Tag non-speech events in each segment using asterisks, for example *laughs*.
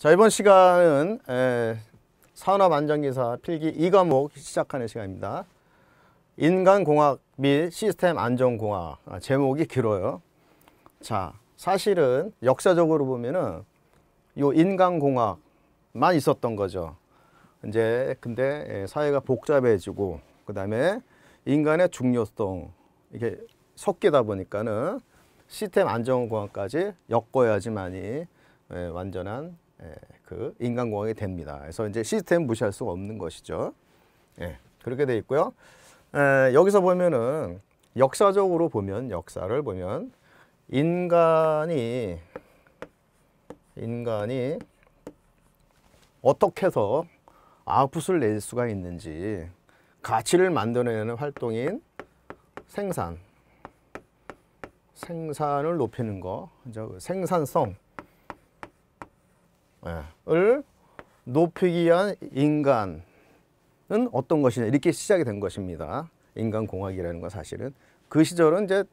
자 이번 시간은 에, 산업안전기사 필기 2과목 시작하는 시간입니다. 인간공학 및 시스템 안전공학 아, 제목이 길어요. 자 사실은 역사적으로 보면은 요 인간공학만 있었던 거죠. 이제 근데 사회가 복잡해지고 그 다음에 인간의 중요성 이게 섞이다 보니까는 시스템 안전공학까지 엮어야지만이 완전한 예, 그인간공학이 됩니다. 그래서 이제 시스템 무시할 수가 없는 것이죠. 예, 그렇게 돼 있고요. 에, 예, 여기서 보면은 역사적으로 보면 역사를 보면 인간이 인간이 어떻게 해서 아웃풋을 낼 수가 있는지 가치를 만들어내는 활동인 생산 생산을 높이는 거 그 생산성 을 높이기 위한 인간은 어떤 것이냐 이렇게 시작이 된 것입니다. 인간공학이라는 건 사실은 그 시절은 이제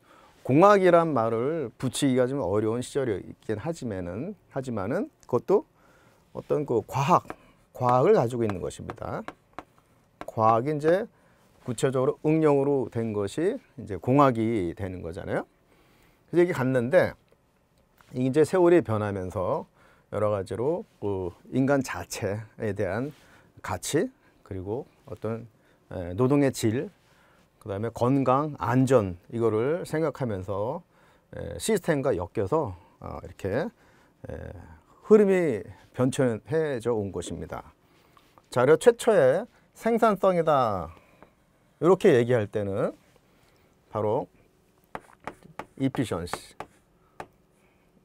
공학이란 말을 붙이기가 좀 어려운 시절이긴 하지만은 하지만은 그것도 어떤 그 과학 과학을 가지고 있는 것입니다. 과학이 이제 구체적으로 응용으로 된 것이 이제 공학이 되는 거잖아요. 그래서 여기 갔는데 이제 세월이 변하면서 여러 가지로 그 인간 자체에 대한 가치 그리고 어떤 예, 노동의 질 그다음에 건강 안전 이거를 생각하면서 예, 시스템과 엮여서 어, 이렇게 예, 흐름이 변천해져 온 것입니다. 자료 최초의 생산성이다 이렇게 얘기할 때는 바로 이피션시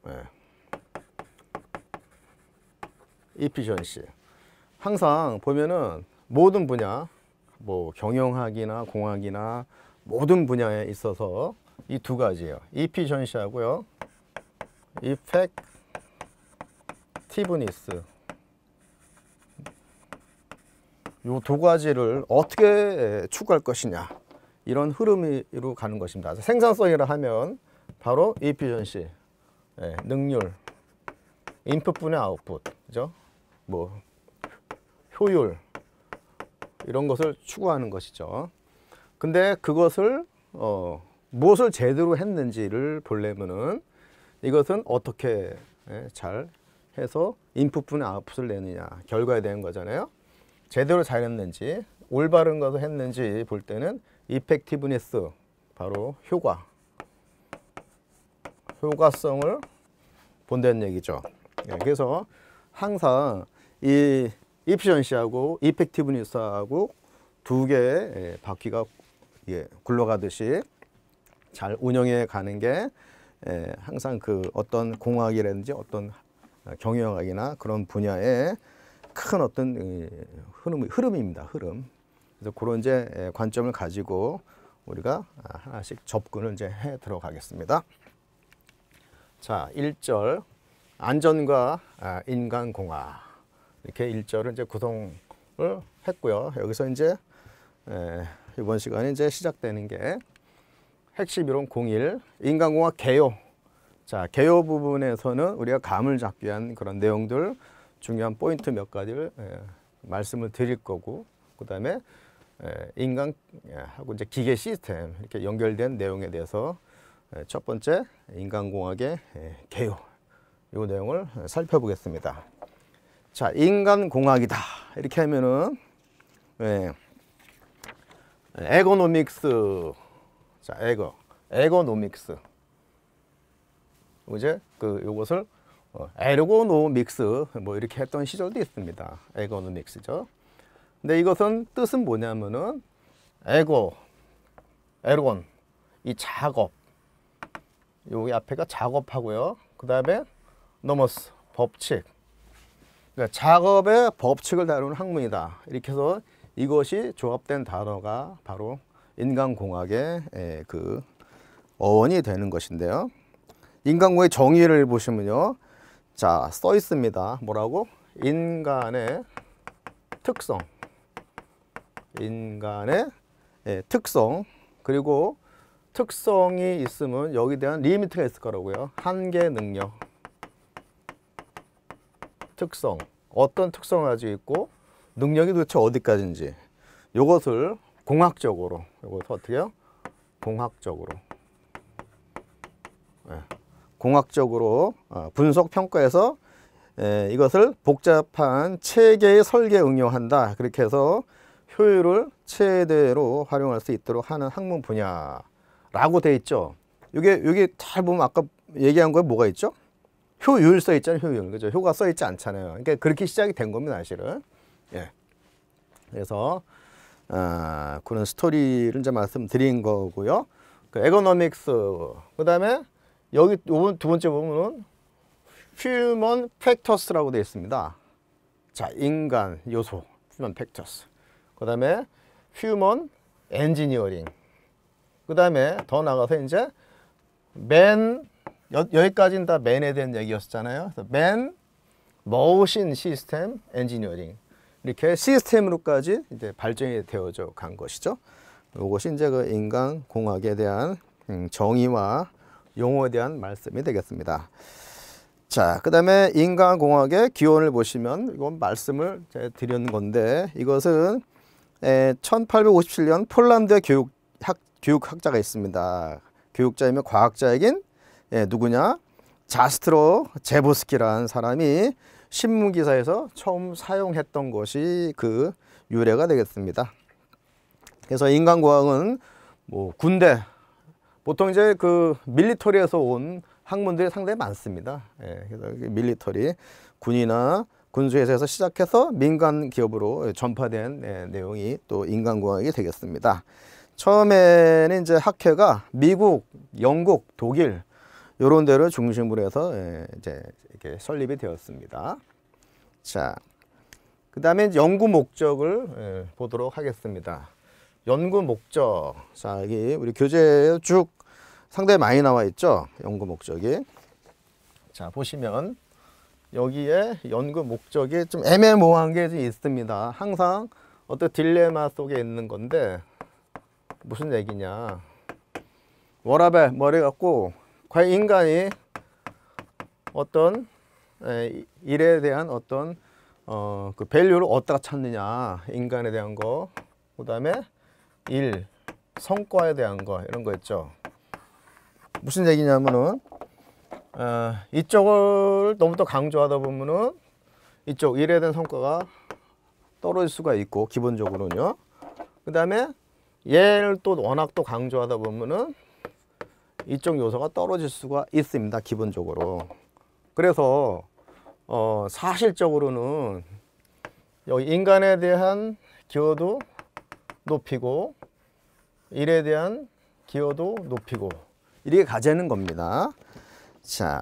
네. 이피션시 항상 보면은 모든 분야 뭐 경영학이나 공학이나 모든 분야에 있어서 이 두 가지예요. 이피션시 하고요. 이펙티브니스 요 두 가지를 어떻게 추구할 것이냐 이런 흐름으로 가는 것입니다. 생산성이라 하면 바로 이피션시 네, 예, 능률 인풋분의 아웃풋 그죠? 뭐 효율 이런 것을 추구하는 것이죠. 근데 그것을 어, 무엇을 제대로 했는지를 보려면은 이것은 어떻게 예, 잘 해서 인풋분의 아웃풋을 내느냐 결과에 대한 거잖아요. 제대로 잘 했는지 올바른 것을 했는지 볼 때는 이펙티브니스 바로 효과 효과성을 본다는 얘기죠. 예, 그래서 항상 이 이피션시하고 이펙티브 뉴스하고 두 개의 예, 바퀴가 예, 굴러가듯이 잘 운영해 가는 게 예, 항상 그 어떤 공학이라든지 어떤 경영학이나 그런 분야에큰 어떤 예, 흐름, 흐름입니다. 흐름. 그래서 그런 이제 예, 관점을 가지고 우리가 하나씩 접근을 이제 해 들어가겠습니다. 자, 1절 안전과 아, 인간공학. 이렇게 일절을 이제 구성을 했고요. 여기서 이제 에, 예, 이번 시간에 이제 시작되는 게 핵심 이론 01 인간공학 개요. 자, 개요 부분에서는 우리가 감을 잡기 위한 그런 내용들 중요한 포인트 몇 가지를 에, 예, 말씀을 드릴 거고 그다음에 에, 예, 인간하고 이제 기계 시스템 이렇게 연결된 내용에 대해서 에, 첫 번째 인간공학의 개요 이 내용을 살펴보겠습니다. 자, 인간공학이다. 이렇게 하면은, 예, 에고노믹스. 자, 에고. 에고노믹스. 이제 그 요것을 어, 에르고노믹스 뭐 이렇게 했던 시절도 있습니다. 에고노믹스죠. 근데 이것은 뜻은 뭐냐면은 에고, 에르곤, 이 작업. 여기 앞에가 작업하고요. 그 다음에 노머스, 법칙. 그러니까 작업의 법칙을 다루는 학문이다. 이렇게 해서 이것이 조합된 단어가 바로 인간공학의 예, 그 어원이 되는 것인데요. 인간공의 정의를 보시면요. 자, 써 있습니다. 뭐라고? 인간의 특성. 인간의 예, 특성. 그리고 특성이 있으면 여기 대한 리미트가 있을 거라고요. 한계 능력. 특성, 어떤 특성을 가지고 있고 능력이 도대체 어디까지인지 이것을 공학적으로 이것을 어떻게 해요? 공학적으로 예. 공학적으로 어, 분석 평가해서 예, 이것을 복잡한 체계의 설계에 응용한다 그렇게 해서 효율을 최대로 활용할 수 있도록 하는 학문 분야라고 돼 있죠 이게 여기 잘 보면 아까 얘기한 거에 뭐가 있죠 효율 써 있잖아요. 효율. 그죠? 효가 써 있지 않잖아요. 그러니까 그렇게 시작이 된 겁니다. 사실은. 예. 그래서 아, 그런 스토리를 이제 말씀드린 거고요. 그 에거노믹스. 그다음에 여기 요번 두 번째 부분은 휴먼 팩터스라고 되어 있습니다. 자, 인간 요소. 휴먼 팩터스. 그다음에 휴먼 엔지니어링. 그다음에 더 나가서 이제 맨 여, 여기까지는 다 맨에 대한 얘기였잖아요. 그래서 맨, 머신 시스템, 엔지니어링 이렇게 시스템으로까지 이제 발전이 되어져 간 것이죠. 이것이 이제 그 인간 공학에 대한 음, 정의와 용어에 대한 말씀이 되겠습니다. 자, 그 다음에 인간공학의 기원을 보시면 이건 말씀을 드리는 건데 이것은 1857년 폴란드의 교육학, 교육학자가 있습니다. 교육자이며 과학자이긴 예, 누구냐? 자스트로 제보스키라는 사람이 신문기사에서 처음 사용했던 것이 그 유래가 되겠습니다. 그래서 인간공학은뭐 군대, 보통 이제 그 밀리터리에서 온 학문들이 상당히 많습니다. 예, 그래서 밀리터리, 군이나 군수회사에서 시작해서 민간 기업으로 전파된 예, 내용이 또인간공학이 되겠습니다. 처음에는 이제 학회가 미국, 영국, 독일, 요런 데를 중심으로 해서 이제 이렇게 설립이 되었습니다. 자, 그 다음에 연구 목적을 예, 보도록 하겠습니다. 연구 목적. 자, 여기 우리 교재에 쭉 상당히 많이 나와 있죠. 연구 목적이. 자, 보시면 여기에 연구 목적이 좀 애매모호한 게 있습니다. 항상 어떤 딜레마 속에 있는 건데 무슨 얘기냐. 워라벨 머리 갖고 과연 인간이 어떤 일에 대한 어떤 어, 그 밸류를 어디다 찾느냐 인간에 대한 거그 다음에 일, 성과에 대한 거 이런 거있죠 무슨 얘기냐면은 어, 이쪽을 너무 또 강조하다 보면은 이쪽 일에 대한 성과가 떨어질 수가 있고 기본적으로는요 그 다음에 얘를 또 워낙 또 강조하다 보면은 이쪽 요소가 떨어질 수가 있습니다. 기본적으로. 그래서 어, 사실적으로는 여기 인간에 대한 기여도 높이고 일에 대한 기여도 높이고 이렇게 가지는 겁니다. 자,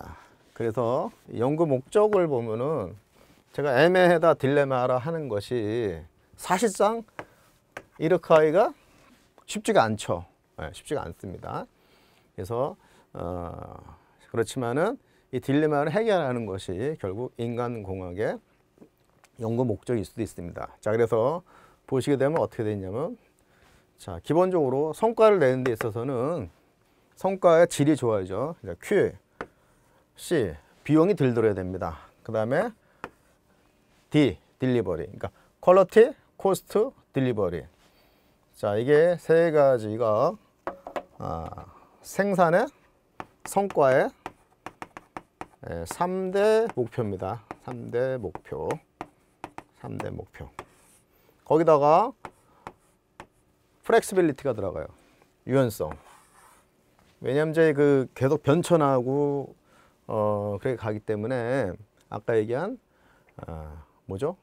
그래서 연구 목적을 보면은 제가 애매하다 딜레마라 하는 것이 사실상 이렇게 하기가 쉽지가 않죠. 네, 쉽지가 않습니다. 그래서 어, 그렇지만은 이 딜레마를 해결하는 것이 결국 인간공학의 연구 목적일 수도 있습니다. 자 그래서 보시게 되면 어떻게 되냐면 자 기본적으로 성과를 내는 데 있어서는 성과의 질이 좋아야죠. 그러니까 Q, C 비용이 들들어야 됩니다. 그 다음에 D 딜리버리 그러니까 퀄러티, 코스트, 딜리버리 자 이게 세 가지가 아, 생산의 성과의 3대 예, 목표입니다. 3대 목표. 3대 목표. 거기다가 플렉스빌리티가 들어가요. 유연성. 왜냐면 이제 그 계속 변천하고 어 그렇게 가기 때문에 아까 얘기한 어 뭐죠?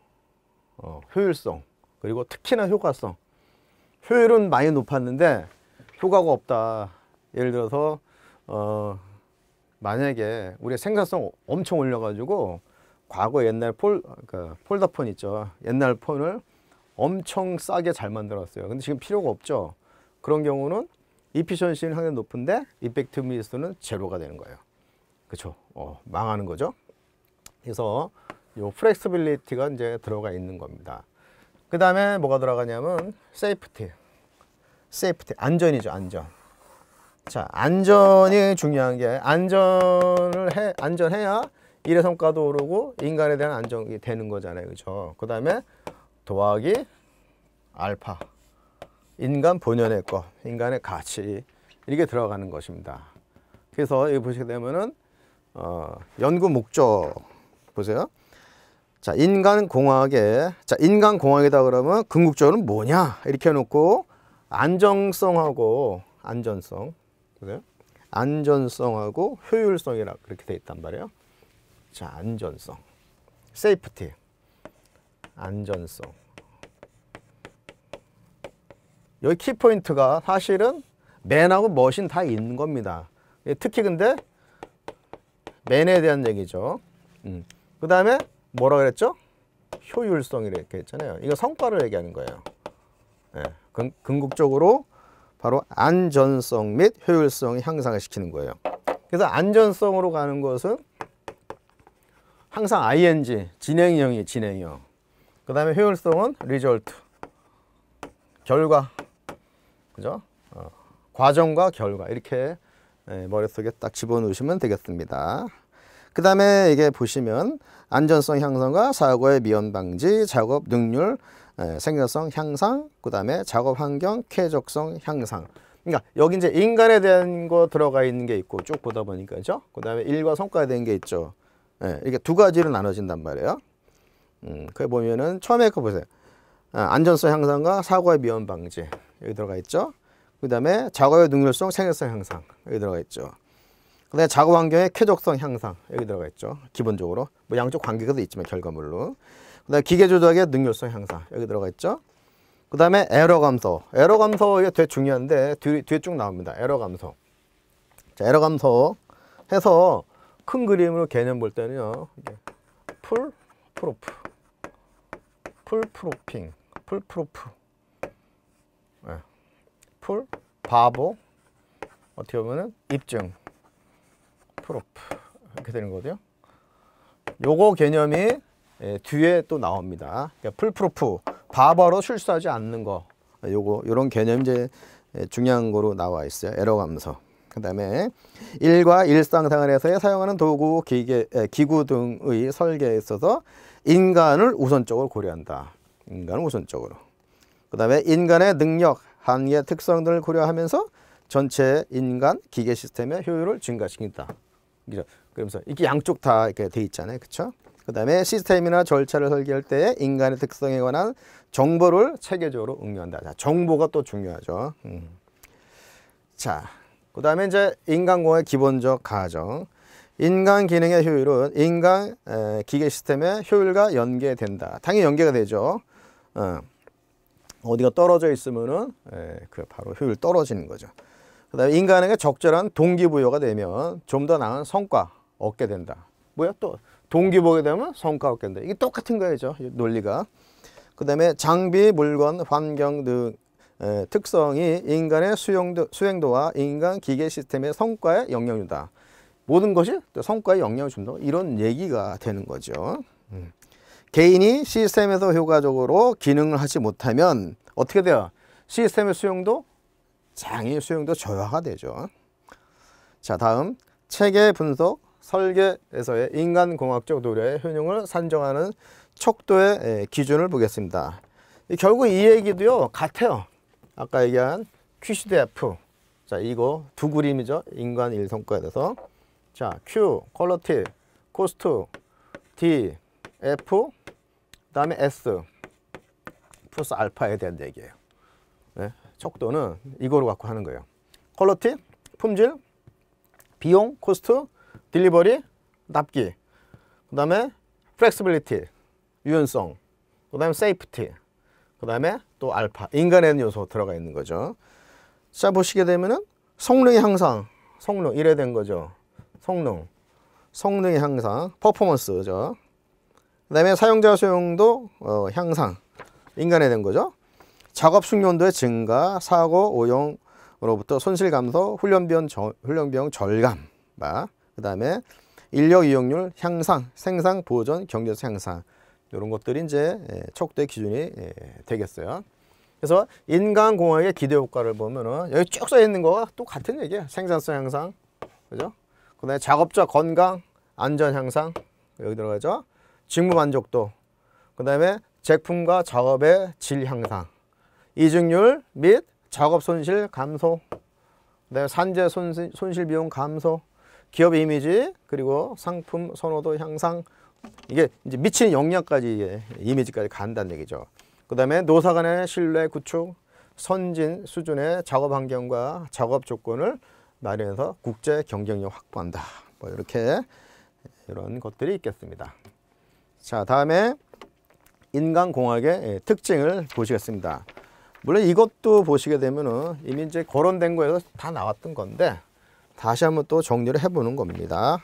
어 효율성 그리고 특히나 효과성. 효율은 많이 높았는데 효과가 없다. 예를 들어서 어 만약에 우리가 생산성 엄청 올려가지고 과거 옛날 폴, 그 폴더폰 있죠. 옛날 폰을 엄청 싸게 잘 만들었어요. 근데 지금 필요가 없죠. 그런 경우는 이피션시는 상당히 높은데 이펙트미스는 제로가 되는 거예요. 그렇죠. 어, 망하는 거죠. 그래서 요 플렉스빌리티가 이제 들어가 있는 겁니다. 그 다음에 뭐가 들어가냐면 세이프티. 세이프티, 안전이죠. 안전. 자, 안전이 중요한 게 안전을 해 안전해야 일의 성과도 오르고 인간에 대한 안정이 되는 거잖아요. 그죠? 그다음에 더하기 알파. 인간 본연의 것, 인간의 가치 이게 들어가는 것입니다. 그래서 여기 보시게 되면은 어, 연구 목적 보세요. 자, 인간 공학에 자, 인간 공학이다 그러면 궁극적으로는 뭐냐? 이렇게 해 놓고 안정성하고 안전성 그죠? 네? 안전성하고 효율성이라 그렇게 돼 있단 말이에요. 자, 안전성. 세이프티. 안전성. 여기 키포인트가 사실은 맨하고 머신 다 있는 겁니다. 예, 특히 근데 맨에 대한 얘기죠. 음. 그 다음에 뭐라 그랬죠? 효율성이라고 했잖아요. 이거 성과를 얘기하는 거예요. 예. 네. 궁극적으로 바로 안전성 및 효율성을 향상시키는 을 거예요. 그래서 안전성으로 가는 것은 항상 ing, 진행형이 진행형. 그 다음에 효율성은 result, 결과, 그죠? 어, 과정과 결과 이렇게 예, 머릿속에 딱 집어넣으시면 되겠습니다. 그 다음에 이게 보시면 안전성 향상과 사고의 미연 방지, 작업 능률, 예, 생산성 향상, 그 다음에 작업 환경 쾌적성 향상. 그러니까 여기 이제 인간에 대한 거 들어가 있는 게 있고 쭉 보다 보니까 죠그 다음에 일과 성과에 대한 게 있죠. 예, 이게 두 가지로 나눠진단 말이에요. 음, 그게 보면은 처음에 그 보세요. 아, 안전성 향상과 사고의 미연 방지 여기 들어가 있죠. 그 다음에 작업의 능률성, 생산성 향상 여기 들어가 있죠. 그 다음에 작업 환경의 쾌적성 향상 여기 들어가 있죠. 기본적으로 뭐 양쪽 관계가 있지만 결과물로 그다음 기계 조작의 능률성 향상 여기 들어가 있죠. 그다음에 에러 감소. 에러 감소 이게 되게 중요한데 뒤, 뒤에 쭉 나옵니다. 에러 감소. 자, 에러 감소 해서 큰 그림으로 개념 볼 때는요. 이게 풀 프로프. 풀 프로핑. 풀 프로프. 네. 풀 바보. 어떻게 보면은 입증. 프로프. 이렇게 되는 거거든요. 요거 개념이 예, 뒤에 또 나옵니다. 그러니까 풀프루프 바바로 실수하지 않는 거 요거 요런 개념 이제 중요한 거로 나와 있어요. 에러 감소. 그 다음에 일과 일상생활에서 사용하는 도구, 기계, 예, 기구 등의 설계에 있어서 인간을 우선적으로 고려한다. 인간을 우선적으로. 그 다음에 인간의 능력, 한계, 특성 등을 고려하면서 전체 인간 기계 시스템의 효율을 증가시킨다. 그죠? 그러면서 이게 양쪽 다 이렇게 돼 있잖아요. 그렇죠? 그 다음에 시스템이나 절차를 설계할 때 인간의 특성에 관한 정보를 체계적으로 응용한다. 자, 정보가 또 중요하죠. 음. 자, 그 다음에 이제 인간공의 기본적 가정. 인간 기능의 효율은 인간 에, 기계 시스템의 효율과 연계된다. 당연히 연계가 되죠. 어. 어디가 떨어져 있으면은 에, 그 바로 효율 떨어지는 거죠. 그다음에 인간에게 적절한 동기부여가 되면 좀 더 나은 성과 얻게 된다. 뭐야 또 동기부여가 되면 성과가 된다. 이게 똑같은 거죠. 논리가. 그 다음에 장비, 물건, 환경 등 에, 특성이 인간의 수용도, 수행도와 인간 기계 시스템의 성과에 영향을 준다. 모든 것이 성과에 영향을 준다. 이런 얘기가 되는 거죠. 음. 개인이 시스템에서 효과적으로 기능을 하지 못하면 어떻게 돼요? 시스템의 수용도, 장애의 수용도 저하가 되죠. 자, 다음 체계 분석, 설계에서의 인간공학적 노력의 효능을 산정하는 척도의 예, 기준을 보겠습니다. 결국 이 얘기도요 같아요. 아까 얘기한 퀴시드 F 자 이거 두 그림이죠. 인간 일성과에 대해서 자 Q 퀄러티 코스트 D F 그다음에 S 플러스 알파에 대한 얘기예요. 네? 척도는 이거로 갖고 하는 거예요. 퀄러티 품질 비용 코스트 딜리버리, 납기, 그 다음에 플렉스빌리티, 유연성, 그 다음에 세이프티, 그 다음에 또 알파, 인간의 요소 들어가 있는 거죠. 자, 보시게 되면은 성능이 항상, 성능, 이래 된 거죠. 성능, 성능이 항상, 퍼포먼스죠. 그 다음에 사용자 수용도 어, 향상, 인간에 된 거죠. 작업 숙련도의 증가, 사고 오용으로부터 손실 감소, 훈련병, 저, 훈련병 절감, 막그 다음에 인력 이용률 향상, 생산, 보존, 경제적 향상 이런 것들이 이제 예, 척도의 기준이 예, 되겠어요. 그래서 인간공학의 기대 효과를 보면은 여기 쭉 써 있는 거가 또 같은 얘기예요 생산성 향상, 그죠? 그다음에 작업자 건강, 안전 향상 여기 들어가죠. 직무 만족도, 그다음에 제품과 작업의 질 향상, 이직률 및 작업 손실 감소, 그다음에 산재 손실, 손실 비용 감소, 기업 이미지 그리고 상품 선호도 향상 이게 이제 미친는 영향까지 이미지까지 간다는 얘기죠. 그 다음에 노사 간의 신뢰 구축, 선진 수준의 작업 환경과 작업 조건을 마련해서 국제 경쟁력 확보한다. 뭐 이렇게 이런 것들이 있겠습니다. 자 다음에 인간공학의 예, 특징을 보시겠습니다. 물론 이것도 보시게 되면은 이미 이제 거론된 거에서 다 나왔던 건데 다시 한번 또 정리를 해보는 겁니다.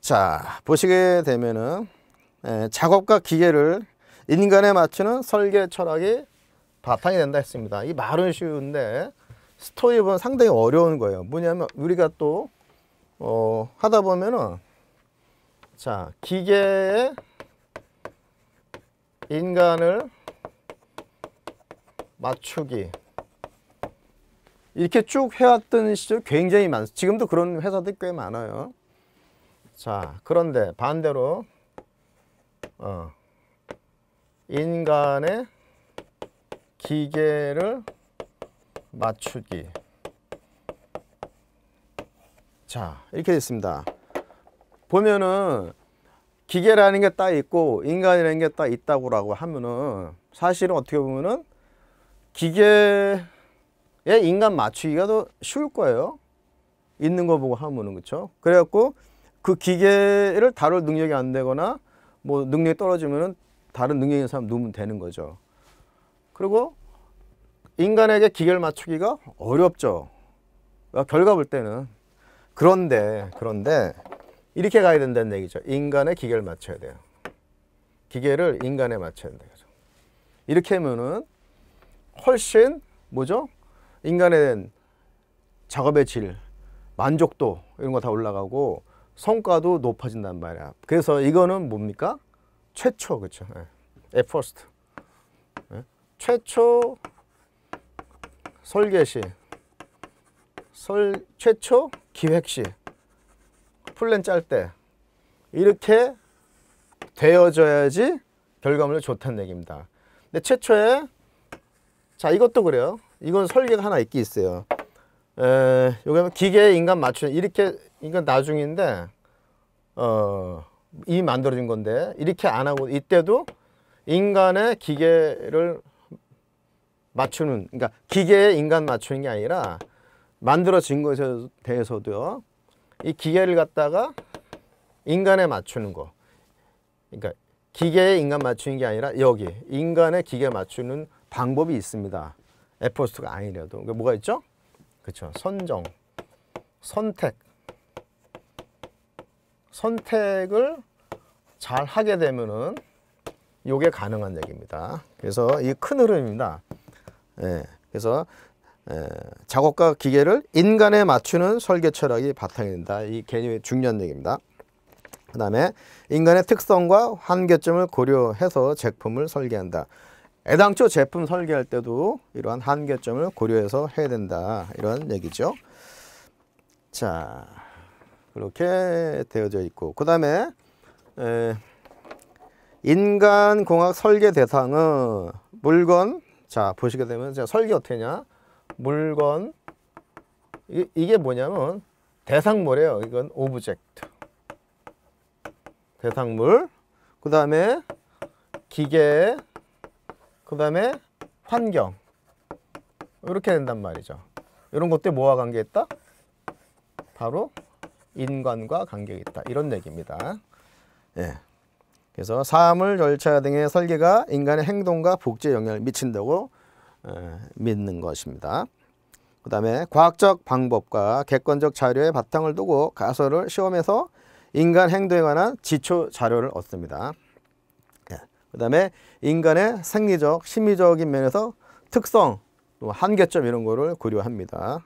자, 보시게 되면은 예, 작업과 기계를 인간에 맞추는 설계 철학이 바탕이 된다 했습니다. 이 말은 쉬운데 스토입은 상당히 어려운 거예요. 뭐냐면 우리가 또 어, 하다 보면은 자 기계에 인간을 맞추기 이렇게 쭉 해왔던 시절 굉장히 많, 지금도 그런 회사들 꽤 많아요. 자, 그런데 반대로, 어, 인간의 기계를 맞추기. 자, 이렇게 됐습니다. 보면은 기계라는 게 딱 있고 인간이라는 게 딱있다고 하면은 사실은 어떻게 보면은 기계 얘 예, 인간 맞추기가 더 쉬울 거예요. 있는 거 보고 하면은 그렇죠. 그래갖고 그 기계를 다룰 능력이 안 되거나 뭐 능력이 떨어지면은 다른 능력 있는 사람 누면 되는 거죠. 그리고 인간에게 기계를 맞추기가 어렵죠. 아, 결과 볼 때는 그런데 그런데 이렇게 가야 된다는 얘기죠. 인간의 기계를 맞춰야 돼요. 기계를 인간에 맞춰야 돼요. 이렇게 하면은 훨씬 뭐죠? 인간의 작업의 질, 만족도 이런 거 다 올라가고 성과도 높아진단 말이야. 그래서 이거는 뭡니까? 최초 그렇죠. 예. at first. 예. 최초 설계시, 설 최초 기획시, 플랜 짤 때 이렇게 되어져야지 결과물이 좋다는 얘기입니다. 근데 최초에 자 이것도 그래요. 이건 설계가 하나 있기 있어요 에, 요게 기계 인간 맞추는 이렇게 이건 나중인데 어, 이 만들어진 건데 이렇게 안 하고 이때도 인간의 기계를 맞추는 그러니까 기계의 인간 맞추는 게 아니라 만들어진 것에 대해서도요 이 기계를 갖다가 인간에 맞추는 거 그러니까 기계에 인간 맞추는 게 아니라 여기 인간의 기계 맞추는 방법이 있습니다 에포스트가 아니라도그러 그러니까 뭐가 있죠? 그렇죠. 선정, 선택, 선택을 잘 하게 되면은 요게 가능한 얘기입니다. 그래서 이 큰 흐름입니다. 예, 그래서 예, 작업과 기계를 인간에 맞추는 설계 철학이 바탕이 된다. 이 개념의 중요한 얘기입니다. 그 다음에 인간의 특성과 한계점을 고려해서 제품을 설계한다. 애당초 제품 설계할 때도 이러한 한계점을 고려해서 해야 된다 이런 얘기죠 자 그렇게 되어져 있고 그 다음에 인간공학 설계 대상은 물건 자 보시게 되면 제가 설계 어떻게 냐 물건 이 이게 뭐냐면 대상물이에요 이건 오브젝트 대상물 그 다음에 기계 그 다음에 환경 이렇게 된단 말이죠. 이런 것들 뭐와 관계있다? 바로 인간과 관계있다. 이런 얘기입니다. 예. 그래서 사물, 절차 등의 설계가 인간의 행동과 복지 영향을 미친다고 에, 믿는 것입니다. 그 다음에 과학적 방법과 객관적 자료의 바탕을 두고 가설을 시험해서 인간 행동에 관한 기초 자료를 얻습니다. 그 다음에 인간의 생리적, 심리적인 면에서 특성, 또 뭐 한계점 이런 거를 고려합니다.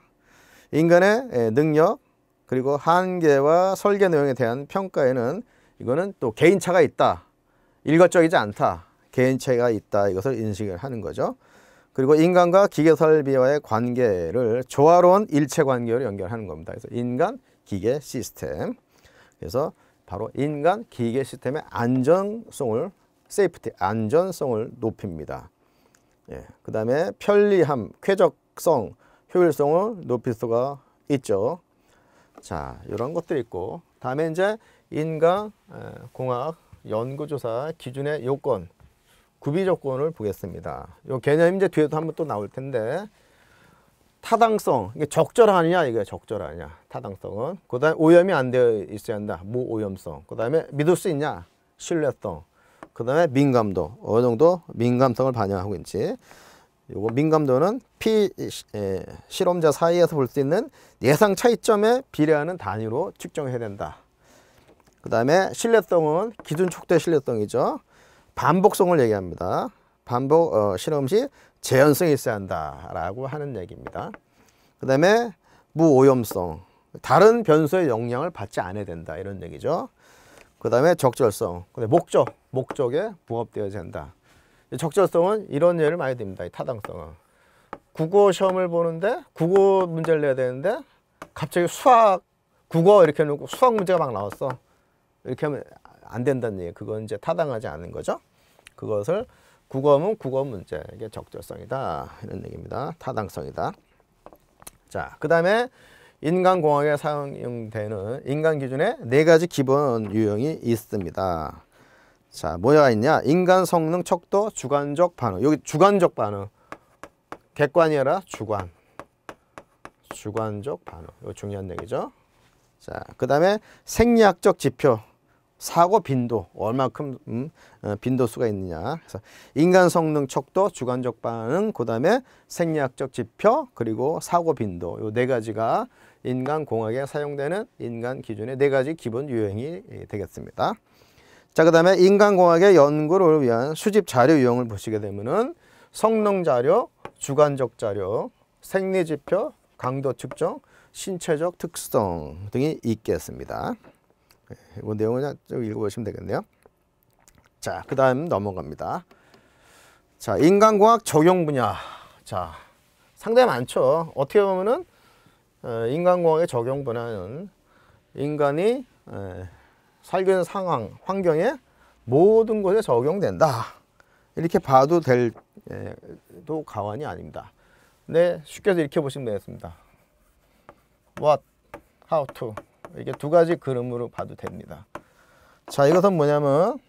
인간의 예, 능력, 그리고 한계와 설계 내용에 대한 평가에는 이거는 또 개인차가 있다. 일괄적이지 않다. 개인차가 있다. 이것을 인식을 하는 거죠. 그리고 인간과 기계 설비와의 관계를 조화로운 일체 관계로 연결하는 겁니다. 그래서 인간 기계 시스템. 그래서 바로 인간 기계 시스템의 안정성을 세이프티, 안전성을 높입니다. 예, 그 다음에 편리함, 쾌적성, 효율성을 높일 수가 있죠. 자, 이런 것들이 있고 다음에 이제 인과공학 연구조사 기준의 요건, 구비 조건을 보겠습니다. 요 개념이 이제 뒤에도 한번 또 나올 텐데 타당성, 이게 적절하냐 이게 적절하냐 타당성은 그 다음에 오염이 안 되어 있어야 한다, 무오염성 그 다음에 믿을 수 있냐, 신뢰성 그 다음에 민감도 어느 정도 민감성을 반영하고 있는지 요거 민감도는 피 에, 실험자 사이에서 볼 수 있는 예상 차이점에 비례하는 단위로 측정해야 된다. 그 다음에 신뢰성은 기준 촉대 신뢰성이죠. 반복성을 얘기합니다. 반복 어, 실험 시 재현성이 있어야 한다라고 하는 얘기입니다. 그 다음에 무오염성 다른 변수의 영향을 받지 않아야 된다 이런 얘기죠. 그 다음에 적절성. 근데 목적, 목적에 부합되어야 한다. 적절성은 이런 예를 많이 듭니다. 이 타당성은. 국어 시험을 보는데 국어 문제를 내야 되는데 갑자기 수학, 국어 이렇게 놓고 수학 문제가 막 나왔어. 이렇게 하면 안 된다는 얘기. 그건 이제 타당하지 않은 거죠. 그것을 국어문 국어 문제 이게 적절성이다 이런 얘기입니다. 타당성이다. 자, 그 다음에 인간공학에 사용되는 인간 기준의 네 가지 기본 유형이 있습니다. 자, 뭐가 있냐? 인간 성능 척도 주관적 반응. 여기 주관적 반응. 객관이 아니라 주관. 주관적 반응. 이거 중요한 얘기죠. 자, 그 다음에 생리학적 지표. 사고 빈도 얼마큼 음, 어, 빈도수가 있느냐 그래서 인간 성능 척도 주관적 반응 그 다음에 생리학적 지표 그리고 사고 빈도 요 네 가지가 인간공학에 사용되는 인간 기준의 네 가지 기본 유형이 예, 되겠습니다. 자, 그 다음에 인간공학의 연구를 위한 수집 자료 유형을 보시게 되면은 성능 자료, 주관적 자료, 생리 지표, 강도 측정, 신체적 특성 등이 있겠습니다. 예, 이 내용을 쭉 읽어보시면 되겠네요. 자, 그 다음 넘어갑니다. 자, 인간공학 적용 분야. 자, 상당히 많죠. 어떻게 보면은 어, 인간공학의 적용 분야는 인간이 살게 된 상황, 환경에 모든 것에 적용된다. 이렇게 봐도 될, 도 가관이 아닙니다. 네, 쉽게 이렇게 보시면 되겠습니다. What, how to. 이게 두 가지 그림으로 봐도 됩니다. 자, 이것은 뭐냐면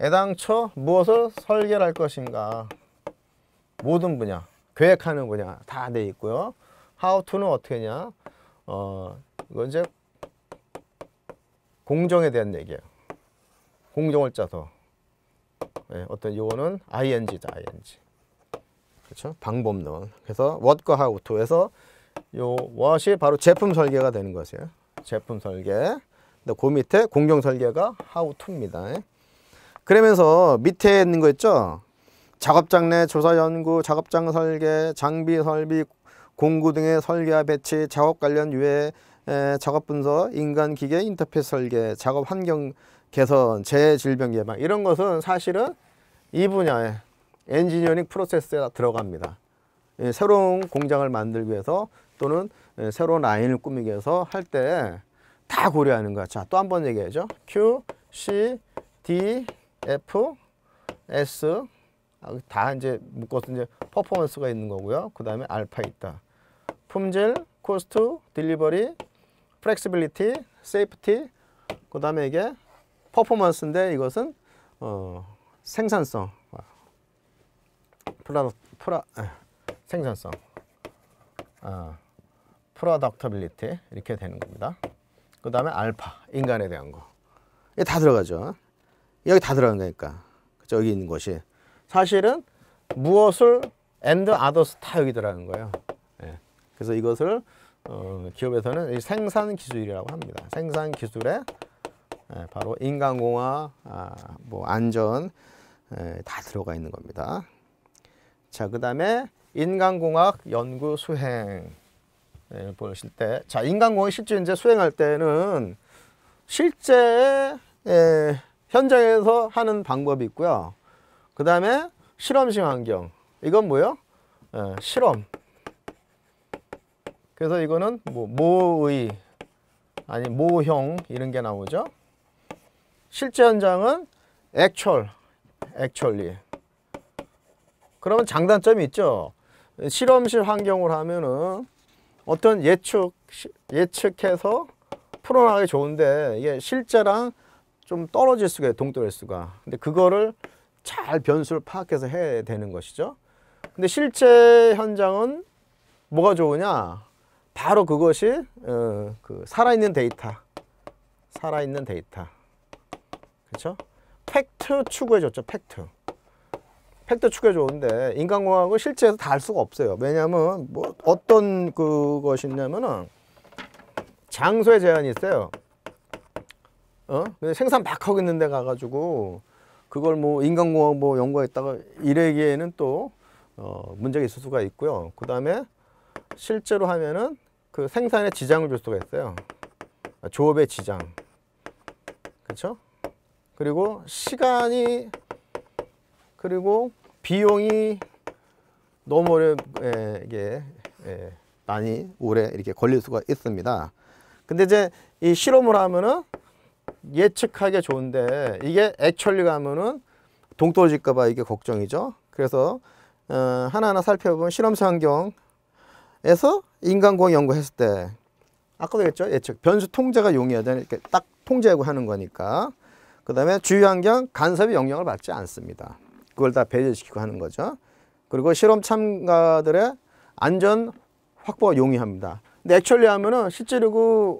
애당초 무엇을 설계할 것인가 모든 분야, 계획하는 분야 다돼 있고요. how to는 어떻게 냐 어, 이건 이제 공정에 대한 얘기예요. 공정을 짜서. 네, 어떤 요거는 ing다, ing. 그렇죠? 방법론. 그래서 what과 how to에서 요 what이 바로 제품 설계가 되는 것이에요. 제품 설계. 근데 그 밑에 공정 설계가 how to입니다. 예. 그러면서 밑에 있는 거 있죠? 작업장 내 조사 연구, 작업장 설계, 장비 설비, 공구 등의 설계와 배치, 작업 관련 유해, 에, 작업 분석, 인간 기계 인터페이스 설계, 작업 환경 개선, 재해 질병 예방 이런 것은 사실은 이 분야에 엔지니어링 프로세스에 들어갑니다. 예, 새로운 공장을 만들기 위해서 또는 예, 새로운 라인을 꾸미기 위해서 할 때 다 고려하는 거야. 자, 또 한 번 얘기하죠. Q, C, D, F, S 아, 다 이제 묶어서 이제 퍼포먼스가 있는 거고요. 그 다음에 알파 있다. 품질, 코스트, 딜리버리, 플렉시빌리티, 세이프티, 그 다음에 이게 퍼포먼스인데 이것은 어, 생산성, 프라, 프라, 생산성, 어, 아, 프로덕터빌리티 이렇게 되는 겁니다. 그 다음에 알파, 인간에 대한 거. 이게 다 들어가죠. 여기 다 들어간 거니까. 그쵸? 여기 있는 것이. 사실은 무엇을 and o t 다 여기 들어가는 거예요. 그래서 이것을 어, 기업에서는 생산 기술이라고 합니다. 생산 기술에 예, 바로 인간공화, 아, 뭐 안전 예, 다 들어가 있는 겁니다. 자, 그 다음에 인간공학 연구 수행 예, 보실 때, 자, 인간공학 실제 이제 수행할 때는 실제 예, 현장에서 하는 방법이 있고요. 그 다음에 실험식 환경, 이건 뭐요? 예, 실험, 그래서 이거는 뭐 모의 아니 모형 이런 게 나오죠. 실제 현장은 액철, 액철리. 그러면 장단점이 있죠. 실험실 환경으로 하면은 어떤 예측 예측해서 풀어나가기 좋은데 이게 실제랑 좀 떨어질 수가 동떨어질 수가. 근데 그거를 잘 변수를 파악해서 해야 되는 것이죠. 근데 실제 현장은 뭐가 좋으냐? 바로 그것이 어, 그 살아있는 데이터 살아있는 데이터 그렇죠? 팩트 추구해줬죠 팩트 팩트 추구해줬는데 인간공학을 실제에서 다알 수가 없어요 왜냐하면 뭐 어떤 그것이냐면은 장소에 제한이 있어요 어? 생산 막 하고 있는 데 가가지고 그걸 뭐 인간공학 뭐 연구했다가 이래기에는 또 어, 문제가 있을 수가 있고요 그 다음에 실제로 하면은 그 생산에 지장을 줄 수가 있어요. 아, 조업의 지장. 그렇죠? 그리고 시간이 그리고 비용이 너무 오래 예, 이게 예, 많이 오래 이렇게 걸릴 수가 있습니다. 근데 이제 이 실험을 하면은 예측하기 좋은데 이게 액츄얼리 가면은 동떨어질까 봐 이게 걱정이죠. 그래서 어, 하나하나 살펴보면 실험 환경에서 인간공학 연구했을 때 아까도 했죠 예측 변수 통제가 용이해야 되니까 딱 통제하고 하는 거니까 그 다음에 주요 환경 간섭의 영향을 받지 않습니다 그걸 다 배제시키고 하는 거죠 그리고 실험 참가들의 안전 확보가 용이합니다 근데 액츄얼리 하면은 실제로 그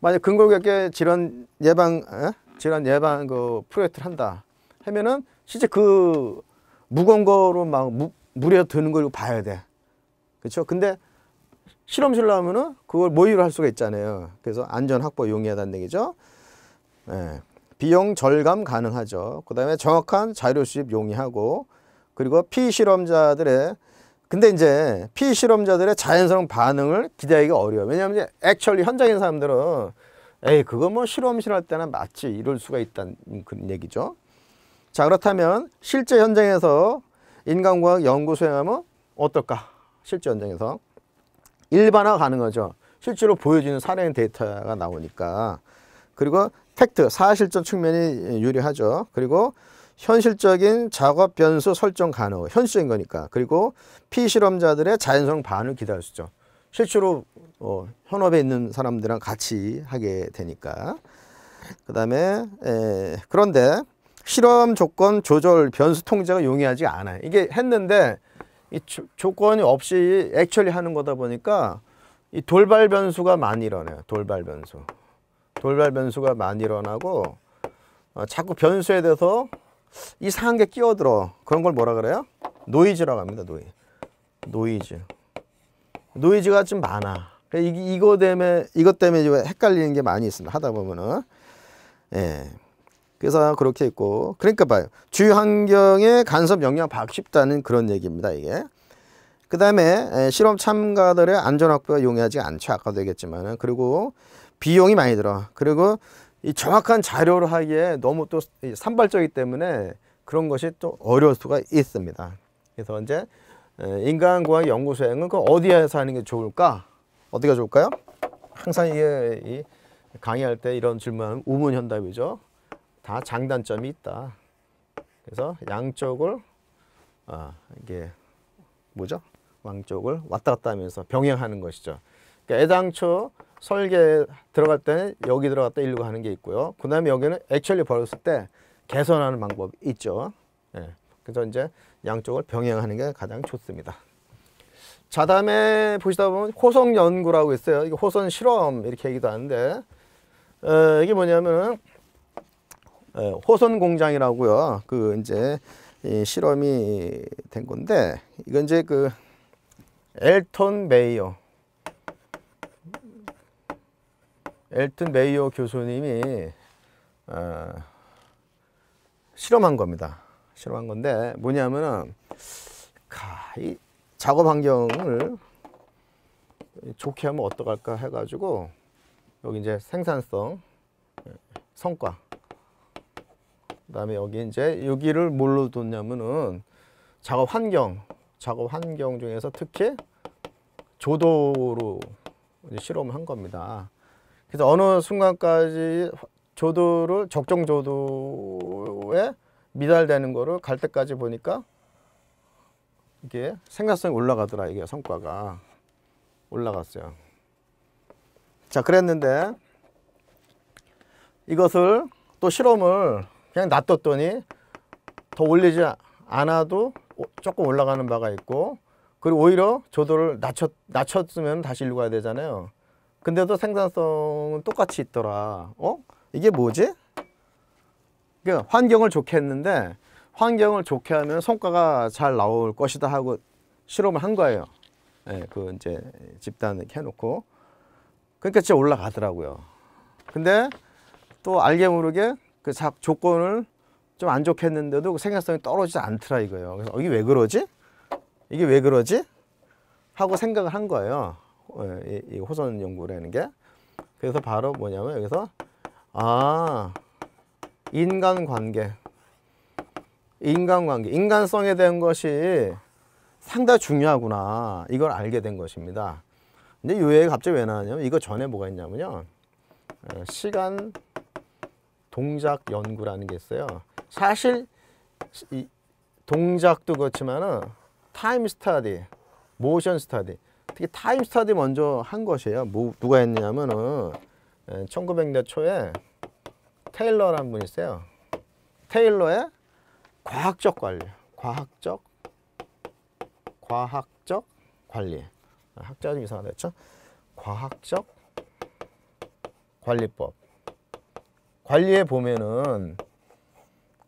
만약 근골격계 질환 예방 에? 질환 예방 그 프로젝트를 한다 하면은 실제 그 무거운 거로 막 무, 무려 드는 걸 봐야 돼 그렇죠 근데 실험실로 하면은 그걸 모의로 할 수가 있잖아요. 그래서 안전 확보 용이하다는 얘기죠. 예. 비용 절감 가능하죠. 그 다음에 정확한 자료 수집 용이하고 그리고 피실험자들의 근데 이제 피실험자들의 자연스러운 반응을 기대하기가 어려워요. 왜냐하면 액츄얼리 현장인 사람들은 에이 그거 뭐 실험실 할 때나 맞지 이럴 수가 있다는 그런 얘기죠. 자 그렇다면 실제 현장에서 인간과학 연구 수행하면 어떨까? 실제 현장에서 일반화 가능하죠. 실제로 보여지는 사례 데이터가 나오니까. 그리고 팩트, 사실적 측면이 유리하죠. 그리고 현실적인 작업 변수 설정 가능, 현실적인 거니까. 그리고 피실험자들의 자연성 반응을 기다릴수 있죠. 실제로 어, 현업에 있는 사람들이랑 같이 하게 되니까. 그 다음에 그런데 실험 조건 조절 변수 통제가 용이하지 않아요. 이게 했는데 이 조, 조건이 없이 액츄얼리 하는 거다 보니까 이 돌발 변수가 많이 일어나요. 돌발 변수. 돌발 변수가 많이 일어나고 어, 자꾸 변수에 대해서 이상한 게 끼어들어. 그런 걸 뭐라 그래요? 노이즈라고 합니다. 노이. 노이즈. 노이즈가 좀 많아. 이, 이거 때문에 이것 때문에 헷갈리는 게 많이 있습니다. 하다 보면은 예. 그래서 그렇게 있고 그러니까 봐요. 주요 환경에 간섭 영향 받기 쉽다는 그런 얘기입니다. 이게. 그 다음에 실험 참가들의 안전 확보가 용이하지 않죠. 아까도 얘기했지만 은 그리고 비용이 많이 들어. 그리고 이 정확한 자료를 하기에 너무 또 산발적이기 때문에 그런 것이 또 어려울 수가 있습니다. 그래서 이제 인간과학 연구 소행은그 어디에서 하는 게 좋을까? 어디가 좋을까요? 항상 이게 강의할 때 이런 질문하 우문현답이죠. 다 장단점이 있다. 그래서 양쪽을 어, 이게 뭐죠? 양쪽을 왔다 갔다 하면서 병행하는 것이죠. 그러니까 애당초 설계 들어갈 때는 여기 들어갔다 일로 가는 게 있고요. 그 다음에 여기는 액츄얼리 벌었을 때 개선하는 방법이 있죠. 예. 그래서 이제 양쪽을 병행하는 게 가장 좋습니다. 자 다음에 보시다 보면 호성 연구라고 있어요. 이게 호선 실험 이렇게 얘기도 하는데 에, 어, 이게 뭐냐면은 예, 호선 공장이라고요. 그 이제 실험이 된 건데 이건 이제 그 엘턴 메이어 엘튼 메이어 교수님이 어, 실험한 겁니다. 실험한 건데 뭐냐면은 이 작업 환경을 좋게 하면 어떡할까 해가지고 여기 이제 생산성 예, 성과 그다음에 여기 이제 여기를 뭘로 뒀냐면은 작업 환경, 작업 환경 중에서 특히 조도로 실험한 을 겁니다. 그래서 어느 순간까지 조도를 적정 조도에 미달되는 거를 갈 때까지 보니까 이게 생산성이 올라가더라 이게 성과가 올라갔어요. 자 그랬는데 이것을 또 실험을 그냥 놔뒀더니 더 올리지 않아도 조금 올라가는 바가 있고 그리고 오히려 조도를 낮췄, 낮췄으면 다시 일로 가야 되잖아요. 근데도 생산성은 똑같이 있더라. 어? 이게 뭐지? 그러니까 환경을 좋게 했는데 환경을 좋게 하면 성과가 잘 나올 것이다 하고 실험을 한 거예요. 예, 그 이제 집단을 해놓고. 그러니까 진짜 올라가더라고요. 근데 또 알게 모르게 그 조건을 좀 안 좋겠는데도 그 생산성이 떨어지지 않더라 이거예요. 그래서 이게 왜 그러지? 이게 왜 그러지? 하고 생각을 한 거예요. 어, 이, 이 호선 연구라는 게. 그래서 바로 뭐냐면 여기서 아 인간관계 인간관계 인간성에 대한 것이 상당히 중요하구나 이걸 알게 된 것입니다. 근데 요얘 갑자기 왜 나왔냐면 이거 전에 뭐가 있냐면요 어, 시간 동작 연구라는 게 있어요. 사실 이 동작도 그렇지만은 타임 스타디, 모션 스타디 특히 타임 스타디 먼저 한 것이에요. 뭐 누가 했냐면은 1900년 예, 초에 테일러라는 분이 있어요. 테일러의 과학적 관리, 과학적, 과학적 관리. 학자 좀 이상하다 했죠? 과학적 관리법. 관리해 보면은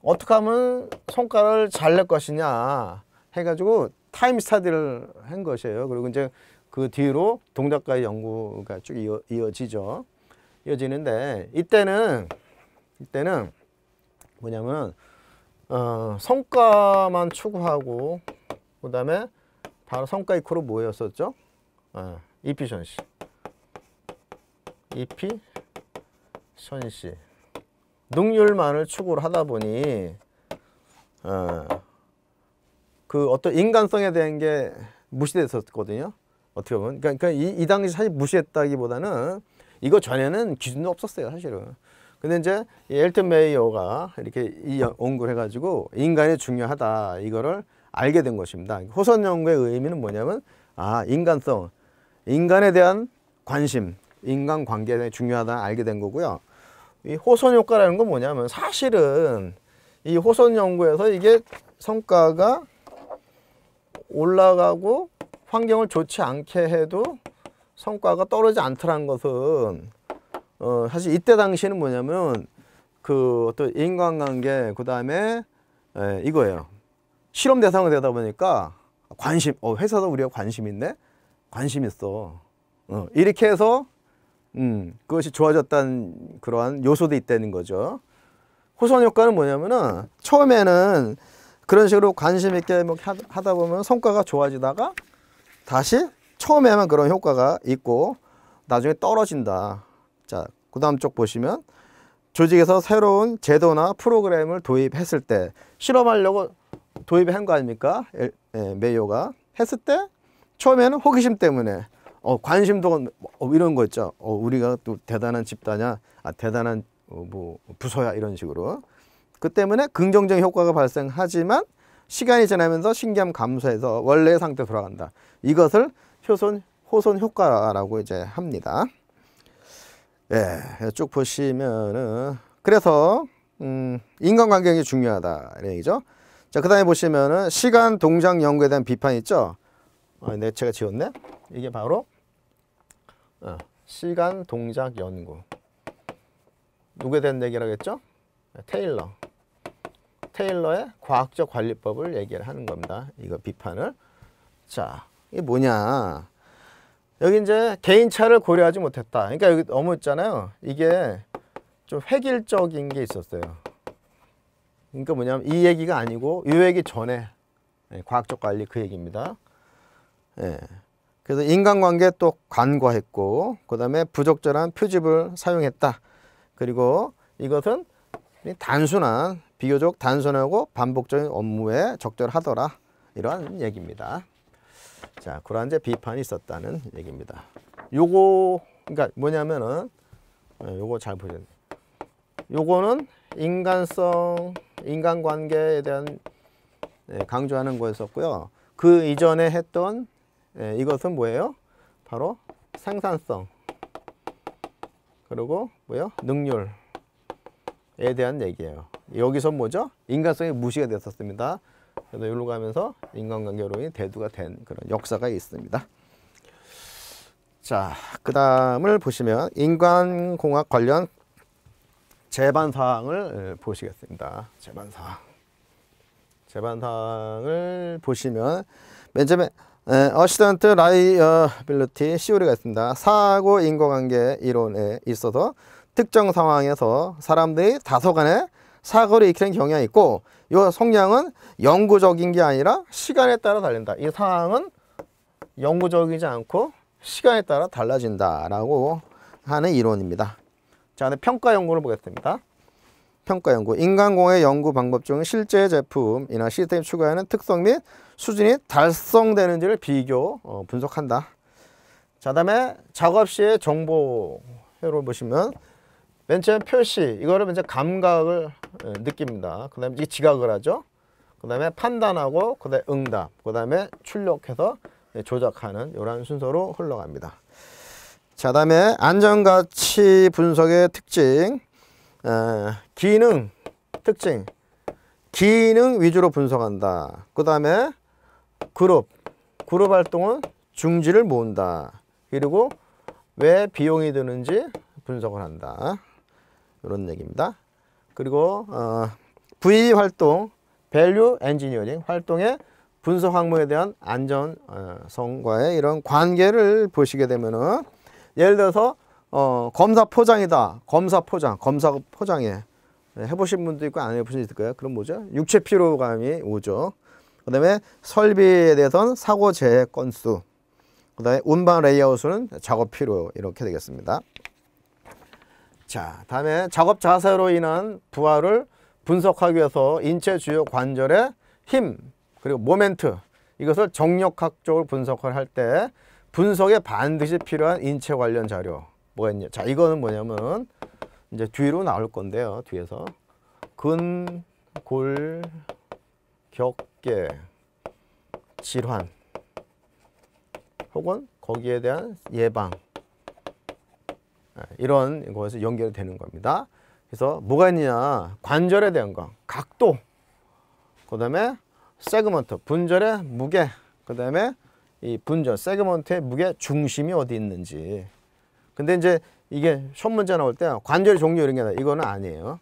어떻게 하면 성과를 잘 낼 것이냐 해가지고 타임 스타디를 한 것이에요. 그리고 이제 그 뒤로 동작가의 연구가 쭉 이어, 이어지죠. 이어지는데 이때는 이때는 뭐냐면 어, 성과만 추구하고 그 다음에 바로 성과 이코로 뭐였었죠? 어, 이피션시 이피션시 능률만을 추구를 하다 보니 어, 그 어떤 인간성에 대한 게 무시됐었거든요. 어떻게 보면 그러니까, 그러니까 이, 이, 당시 사실 무시했다기보다는 이거 전에는 기준도 없었어요 사실은. 근데 이제 엘튼 메이어가 이렇게 연구를 해가지고 인간이 중요하다 이거를 알게 된 것입니다. 호선 연구의 의미는 뭐냐면 아 인간성, 인간에 대한 관심, 인간 관계에 중요하다 알게 된 거고요. 이호손 효과라는 건 뭐냐면 사실은 이호손 연구에서 이게 성과가 올라가고 환경을 좋지 않게 해도 성과가 떨어지지 않더라는 것은 어 사실 이때 당시에는 뭐냐면 그 어떤 인간관계 그 다음에 예, 이거예요 실험 대상이 되다 보니까 관심 어 회사도 우리가 관심 있네 관심 있어 어, 이렇게 해서 음, 그것이 좋아졌다는 그러한 요소도 있다는 거죠. 호소한 효과는 뭐냐면은 처음에는 그런 식으로 관심 있게 뭐 하다 보면 성과가 좋아지다가 다시 처음에만 그런 효과가 있고 나중에 떨어진다. 자, 그 다음 쪽 보시면 조직에서 새로운 제도나 프로그램을 도입했을 때 실험하려고 도입한 거 아닙니까? 에, 예, 메이오가 했을 때 처음에는 호기심 때문에 어, 관심도 가 어, 뭐 이런 거 있죠. 어, 우리가 또 대단한 집단이야, 아, 대단한 어, 뭐 부서야 이런 식으로. 그 때문에 긍정적인 효과가 발생하지만 시간이 지나면서 신기함 감소해서 원래 상태 돌아간다. 이것을 효손 호손 효과라고 이제 합니다. 예, 쭉 보시면은 그래서 음, 인간관계가 중요하다 이런 얘기죠. 자, 그다음에 보시면은 시간 동작 연구에 대한 비판 있죠. 아, 내 네, 제가 지웠네. 이게 바로 어, 시간 동작 연구 누구에 대한 얘기라고 했죠? 테일러 테일러의 과학적 관리법을 얘기를 하는 겁니다. 이거 비판을 자 이게 뭐냐 여기 이제 개인차를 고려하지 못했다. 그러니까 여기 너무 있잖아요. 이게 좀 획일적인 게 있었어요. 그러니까 뭐냐면 이 얘기가 아니고 이 얘기 전에 예, 과학적 관리 그 얘기입니다. 예. 그래서 인간관계 또 간과했고 그 다음에 부적절한 표집을 사용했다. 그리고 이것은 단순한 비교적 단순하고 반복적인 업무에 적절하더라 이러한 얘기입니다. 자 그러한 이제 비판이 있었다는 얘기입니다. 요거 그러니까 뭐냐면은 예, 요거 잘 보세요. 요거는 인간성, 인간관계에 대한 예, 강조하는 거였었고요. 그 이전에 했던 예, 이것은 뭐예요? 바로 생산성 그리고 뭐요? 능률에 대한 얘기예요. 여기서 뭐죠? 인간성이 무시가 됐었습니다. 그래서 여로 가면서 인간관계로 대두가 된 그런 역사가 있습니다. 자, 그 다음을 보시면 인간공학 관련 제반사항을 예, 보시겠습니다. 제반사항. 제반사항을 보시면 맨 처음에 네, 어시던트 라이어빌리티 시오리가 있습니다. 사고 인과관계 이론에 있어서 특정 상황에서 사람들이 다소간에 사고를 일으키는 경향이 있고 이 성향은 영구적인 게 아니라 시간에 따라 달린다. 이 상황은 영구적이지 않고 시간에 따라 달라진다라고 하는 이론입니다. 자, 오늘 평가 연구를 보겠습니다. 평가 연구. 인간공의 연구 방법 중 실제 제품이나 시스템 추가하는 특성 및 수준이 달성되는지를 비교 어, 분석한다. 자 다음에 작업 시의 정보 회로 보시면 맨 처음 표시 이거를 이제 감각을 예, 느낍니다. 그 다음에 지각을 하죠. 그 다음에 판단하고 그 다음에 응답 그 다음에 출력해서 예, 조작하는 이러 순서로 흘러갑니다. 자 다음에 안전가치 분석의 특징 에, 예, 기능 특징 기능 위주로 분석한다. 그 다음에 그룹, 그룹 활동은 중지를 모은다. 그리고 왜 비용이 드는지 분석을 한다. 이런 얘기입니다. 그리고 어, V 활동, 밸류 엔지니어링 활동의 분석 항목에 대한 안전성과의 어, 이런 관계를 보시게 되면 예를 들어서 어, 검사 포장이다. 검사 포장, 검사 포장에 해보신 분도 있고 안 해보신 분도 있을 거예요. 그럼 뭐죠? 육체 피로감이 오죠. 그 다음에 설비에 대해서는 사고 재해 건수 그 다음에 운반 레이아웃은 작업 필요 이렇게 되겠습니다 자 다음에 작업 자세로 인한 부하를 분석하기 위해서 인체 주요 관절의 힘 그리고 모멘트 이것을 정력학적으로 분석을 할 때 분석에 반드시 필요한 인체 관련 자료 뭐가 있냐 자 이거는 뭐냐면 이제 뒤로 나올 건데요 뒤에서 근골 격계, 질환 혹은 거기에 대한 예방 아, 이런 거에서 연결되는 겁니다. 그래서 뭐가 있느냐 관절에 대한 거 각도 그 다음에 세그먼트 분절의 무게 그 다음에 이 분절 세그먼트의 무게 중심이 어디 있는지 근데 이제 이게 첫 문제 나올 때 관절 종류 이런 게 이거는 아니에요.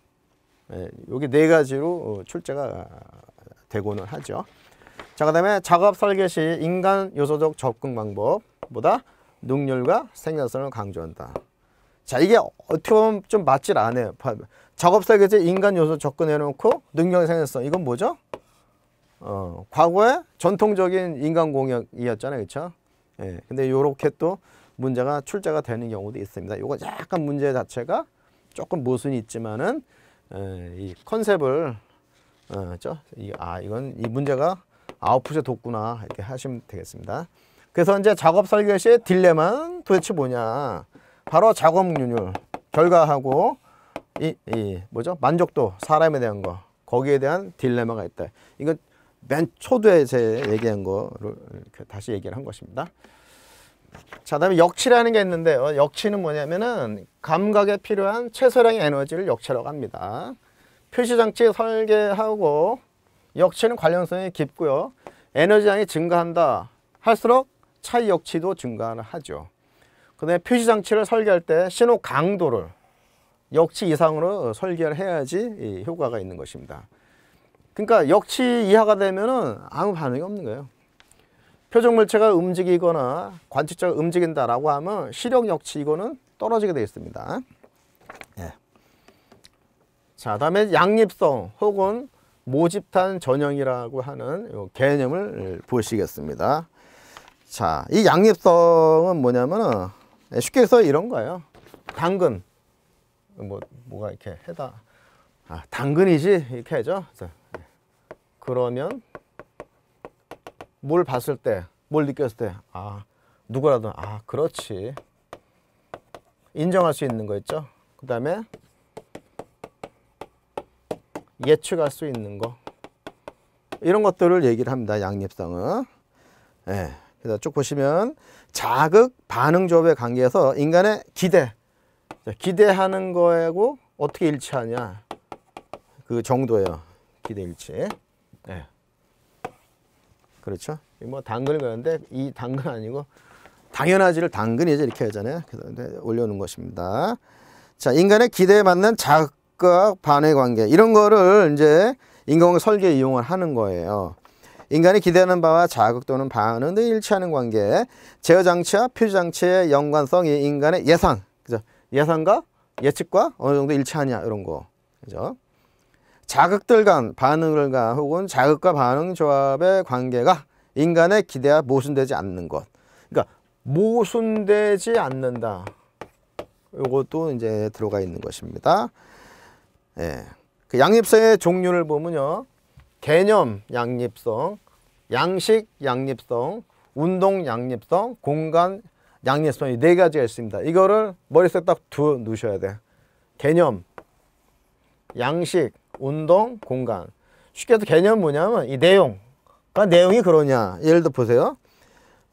여기 예, 네 가지로 어, 출제가 되고는 하죠. 자, 그 다음에 작업 설계 시 인간 요소적 접근 방법보다 능률과 생산성을 강조한다. 자, 이게 어떻게 보면 좀 맞질 않아요. 작업 설계 시 인간 요소 접근해놓고 능력 생산성. 이건 뭐죠? 어, 과거에 전통적인 인간 공역이었잖아요. 그렇 예, 근데 이렇게 또 문제가 출제가 되는 경우도 있습니다. 이거 약간 문제 자체가 조금 모순이 있지만은 에, 이 컨셉을 그 이, 아 이건 이 문제가 아웃풋에 돋구나 이렇게 하시면 되겠습니다. 그래서 이제 작업 설계 시 딜레마는 도대체 뭐냐? 바로 작업 률 결과하고 이, 이 뭐죠? 만족도 사람에 대한 거 거기에 대한 딜레마가 있다. 이거 맨 초두에 제 얘기한 거를 이렇게 다시 얘기를 한 것입니다. 자, 다음에 역치라는 게 있는데 역치는 뭐냐면은 감각에 필요한 최소량의 에너지를 역치라고 합니다. 표시장치 설계하고 역치는 관련성이 깊고요. 에너지량이 증가한다 할수록 차이 역치도 증가 하죠. 그 다음에 표시장치를 설계할 때 신호 강도를 역치 이상으로 설계를 해야지 효과가 있는 것입니다. 그러니까 역치 이하가 되면은 아무 반응이 없는 거예요. 표적 물체가 움직이거나 관측자가 움직인다라고 하면 시력 역치 이거는 떨어지게 되어 있습니다. 자, 다음에 양립성 혹은 모집탄 전형이라고 하는 요 개념을 보시겠습니다. 자, 이 양립성은 뭐냐면 네, 쉽게 해서 이런 거예요. 당근. 뭐, 뭐가 이렇게 해다. 아, 당근이지? 이렇게 하죠. 네. 그러면 뭘 봤을 때, 뭘 느꼈을 때, 아, 누구라도, 아, 그렇지. 인정할 수 있는 거 있죠. 그 다음에 예측할 수 있는 거 이런 것들을 얘기를 합니다. 양립성은. 예. 그래서 쭉 보시면 자극 반응 조합의 관계에서 인간의 기대 기대하는 거하고 어떻게 일치하냐 그 정도예요. 기대 일치. 예. 그렇죠. 뭐 당근을 그는데 이 당근 아니고 당연하지를 당근이죠 이렇게 하잖아요. 그래서 올려놓은 것입니다. 자 인간의 기대에 맞는 자극 각각 반의 관계 이런 거를 이제 인공 설계 이용을 하는 거예요. 인간이 기대하는 바와 자극 또는 반응이 일치하는 관계 제어 장치와 표지 장치의 연관성이 인간의 예상 그죠? 예상과 예측과 어느 정도 일치하냐 이런 거 그죠? 자극들 간 반응을 간 혹은 자극과 반응 조합의 관계가 인간의 기대와 모순되지 않는 것 그러니까 모순되지 않는다 이것도 이제 들어가 있는 것입니다 예. 그 양립성의 종류를 보면요. 개념 양립성, 양식 양립성, 운동 양립성, 공간 양립성 이 네 가지가 있습니다. 이거를 머릿속에 딱 두어 놓으셔야 돼. 개념, 양식, 운동, 공간. 쉽게 해서 개념 뭐냐면 이 내용. 그 내용이 그러냐. 예를 들어 보세요.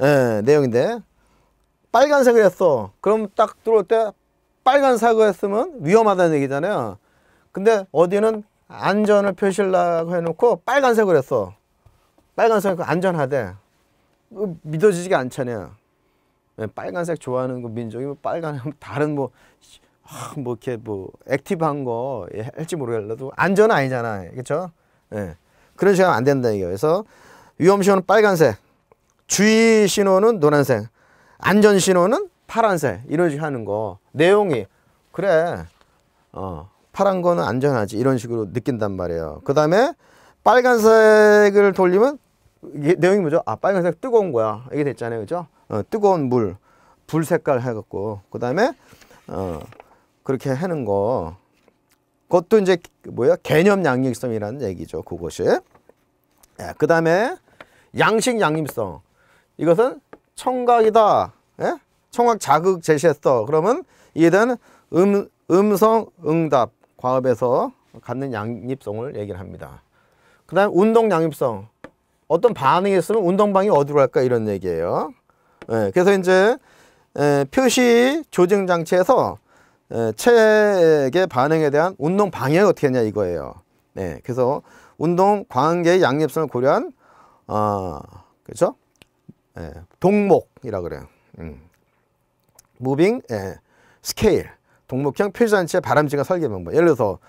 예, 내용인데 빨간색을 했어. 그럼 딱 들어올 때 빨간색을 했으면 위험하다는 얘기잖아요. 근데 어디는 안전을 표시하려고 해놓고 빨간색으로 했어 빨간색으 그 안전하대 그 믿어지지가 않잖아요 빨간색 좋아하는 그 민족이 뭐 빨간 *laughs* 다른 뭐, 뭐 이렇게 뭐 액티브한 거 예, 할지 모르겠어도 안전 아니잖아요 그렇죠 예. 그런 식으로 안 된다 이거예요 그래서 위험 신호는 빨간색 주의 신호는 노란색 안전 신호는 파란색 이런 식으로 하는 거 내용이 그래 어 파란 거는 안전하지 이런 식으로 느낀단 말이에요 그 다음에 빨간색을 돌리면 이게 내용이 뭐죠? 아 빨간색 뜨거운 거야 이게 됐잖아요 그죠? 어, 뜨거운 물불 색깔 해갖고 그 다음에 어, 그렇게 하는 거 그것도 이제 그 뭐야 개념 양립성이라는 얘기죠 그것이 예, 그 다음에 양식 양립성 이것은 청각이다 예? 청각 자극 제시했어 그러면 이에 대한 음, 음성 응답 과업에서 갖는 양립성을 얘기를 합니다. 그 다음 운동 양립성. 어떤 반응이 있으면 운동방이 어디로 갈까 이런 얘기예요. 예, 그래서 이제 에, 예, 표시 조정 장치에서 에, 예, 체액의 반응에 대한 운동 방향이 어떻게 했냐 이거예요. 네, 그래서 운동 관계의 양립성을 고려한 어, 그렇죠? 예, 동목이라 그래요. 음. 무빙 예, 스케일 동목형 표시단치의 바람직한 설계 방법. 예를 들어서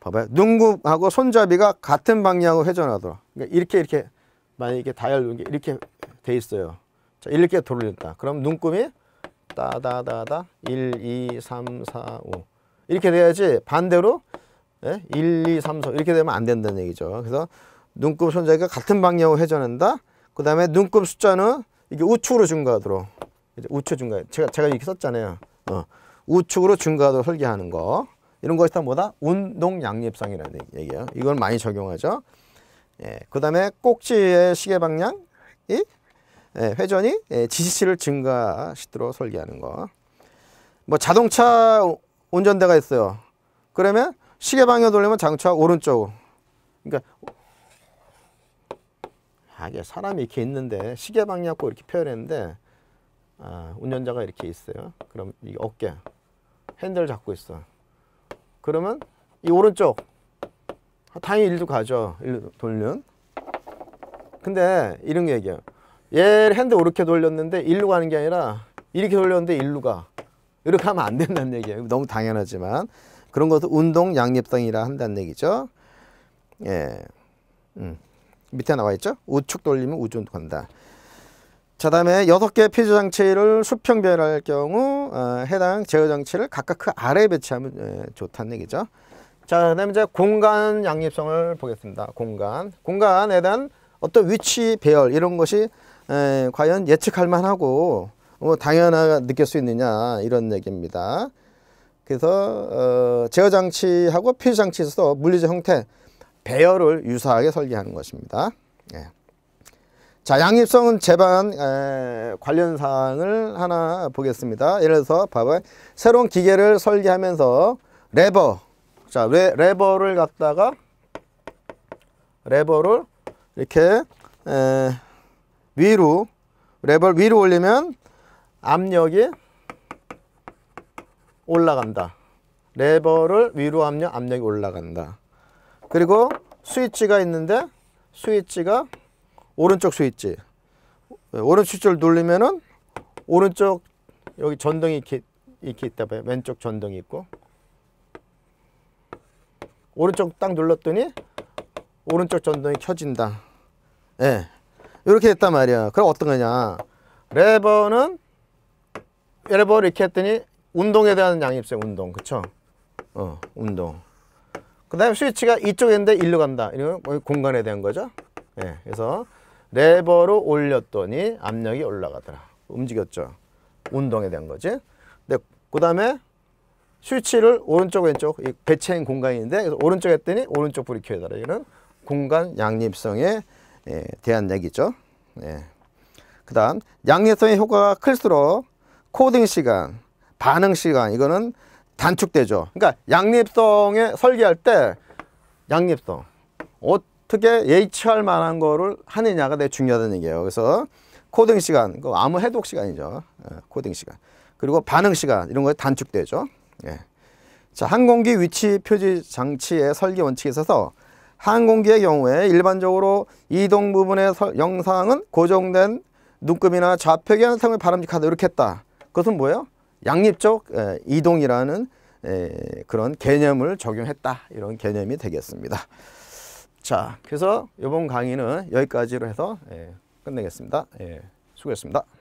봐봐요. 눈굽하고 손잡이가 같은 방향으로 회전하더라 그러니까 이렇게 이렇게 만약에 다이얼 이렇게 돼 있어요. 자, 이렇게 돌린다. 그럼 눈금이 따다다다 1, 2, 3, 4, 5 이렇게 돼야지 반대로 예? 1, 2, 3, 4 이렇게 되면 안 된다는 얘기죠. 그래서 눈금 손잡이가 같은 방향으로 회전한다. 그 다음에 눈금 숫자는 이게 우측으로 증가하도록 우측 증가. 제가 제가 이렇게 썼잖아요. 어. 우측으로 증가하도록 설계하는 거 이런 것이 다 뭐다? 운동 양립성이라는 얘기예요. 이건 많이 적용하죠. 예, 그 다음에 꼭지의 시계 방향이 예, 회전이 예, 지지치를 증가시도록 설계하는 거. 뭐 자동차 운전대가 있어요. 그러면 시계 방향 돌리면 자동차 오른쪽. 그러니까 아, 이게 사람이 이렇게 있는데 시계 방향 갖고 이렇게 표현했는데 아, 운전자가 이렇게 있어요. 그럼 이 어깨 핸들 잡고 있어. 그러면 이 오른쪽 당연 일로 가죠. 일로 돌면. 근데 이런 얘기예요. 얘 핸드 이렇게 돌렸는데 일로 가는 게 아니라 이렇게 돌렸는데 일로 가. 이렇게 하면 안 된다는 얘기예요. 너무 당연하지만 그런 것도 운동 양립성이라 한다는 얘기죠. 예. 음. 밑에 나와 있죠? 우측 돌리면 우측 간다. 자 다음에 여섯 개 피조 장치를 수평 배열할 경우 어, 해당 제어 장치를 각각 그 아래에 배치하면 예, 좋다는 얘기죠. 자 그다음에 이제 공간 양립성을 보겠습니다. 공간 공간에 대한 어떤 위치 배열 이런 것이 에, 예, 과연 예측할 만하고 뭐 당연하게 느낄 수 있느냐 이런 얘기입니다. 그래서 어, 제어 장치하고 피조 장치에서 물리적 형태 배열을 유사하게 설계하는 것입니다. 예. 자, 양립성은 제반 에, 관련 사항을 하나 보겠습니다. 예를 들어서 봐봐 새로운 기계를 설계하면서 레버, 자, 레, 레버를 갖다가 레버를 이렇게 에, 위로 레버 위로 올리면 압력이 올라간다. 레버를 위로 압력 압력이 올라간다. 그리고 스위치가 있는데 스위치가 오른쪽 스위치 예, 오른쪽 스위치를 누르면은 오른쪽 여기 전등이 있기, 게 이렇게 있다 봐요 왼쪽 전등이 있고 오른쪽 딱 눌렀더니 오른쪽 전등이 켜진다 예 이렇게 됐단 말이야 그럼 어떤 거냐 레버는 레버를 이렇게 했더니 운동에 대한 양이 있어요 운동 그쵸 어 운동 그 다음에 스위치가 이쪽인데 일로 간다 이런 공간에 대한 거죠 예 그래서 레버로 올렸더니 압력이 올라가더라. 움직였죠. 운동에 대한 거지. 근데 그 다음에 스위치를 오른쪽 왼쪽 이 배체인 공간인데 그래서 오른쪽 했더니 오른쪽 불이 켜져라. 이는 거 공간 양립성에 예, 대한 얘기죠. 예. 그 다음 양립성의 효과가 클수록 코딩 시간, 반응 시간 이거는 단축되죠. 그러니까 양립성에 설계할 때 양립성 어떻게 예치할 만한 거를 하느냐가 되게 중요하다는 얘기예요. 그래서 코딩 시간, 그 암호 해독 시간이죠. 예, 코딩 시간. 그리고 반응 시간 이런 거에 단축되죠. 예. 자, 항공기 위치 표지 장치의 설계 원칙에 있어서 항공기의 경우에 일반적으로 이동 부분의 서, 영상은 고정된 눈금이나 좌표계 현상을 바람직하다 이렇게 했다. 그것은 뭐예요? 양립적 예, 이동이라는 예, 그런 개념을 적용했다. 이런 개념이 되겠습니다. 자, 그래서 이번 강의는 여기까지로 해서 예, 끝내겠습니다. 예, 수고했습니다.